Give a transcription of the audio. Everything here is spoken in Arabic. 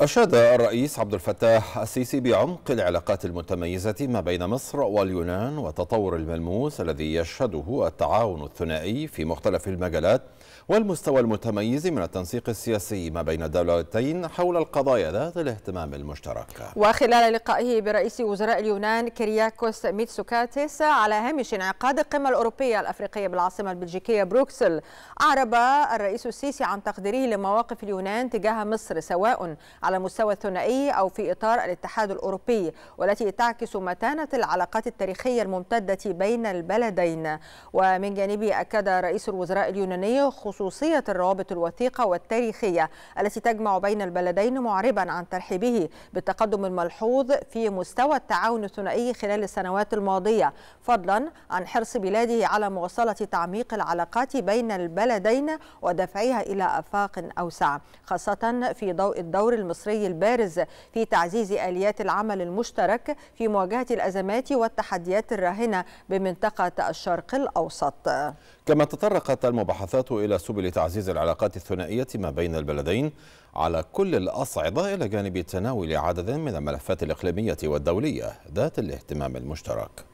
أشاد الرئيس عبد الفتاح السيسي بعمق العلاقات المتميزة ما بين مصر واليونان والتطور الملموس الذي يشهده التعاون الثنائي في مختلف المجالات والمستوى المتميز من التنسيق السياسي ما بين الدولتين حول القضايا ذات الاهتمام المشترك وخلال لقائه برئيس وزراء اليونان كرياكوس ميتسوكاتيس على هامش انعقاد القمة الأوروبية الأفريقية بالعاصمة البلجيكية بروكسل أعرب الرئيس السيسي عن تقديره لمواقف اليونان تجاه مصر سواء على مستوى الثنائي أو في إطار الاتحاد الأوروبي والتي تعكس متانة العلاقات التاريخية الممتدة بين البلدين ومن جانبه أكد رئيس الوزراء اليوناني خصوصية الروابط الوثيقة والتاريخية التي تجمع بين البلدين معربا عن ترحيبه بالتقدم الملحوظ في مستوى التعاون الثنائي خلال السنوات الماضية فضلا عن حرص بلاده على مواصلة تعميق العلاقات بين البلدين ودفعها إلى أفاق أوسع خاصة في ضوء الدور المصري المصري البارز في تعزيز آليات العمل المشترك في مواجهة الأزمات والتحديات الراهنة بمنطقة الشرق الأوسط كما تطرقت المباحثات إلى سبل تعزيز العلاقات الثنائية ما بين البلدين على كل الأصعدة إلى جانب تناول عدد من الملفات الإقليمية والدولية ذات الاهتمام المشترك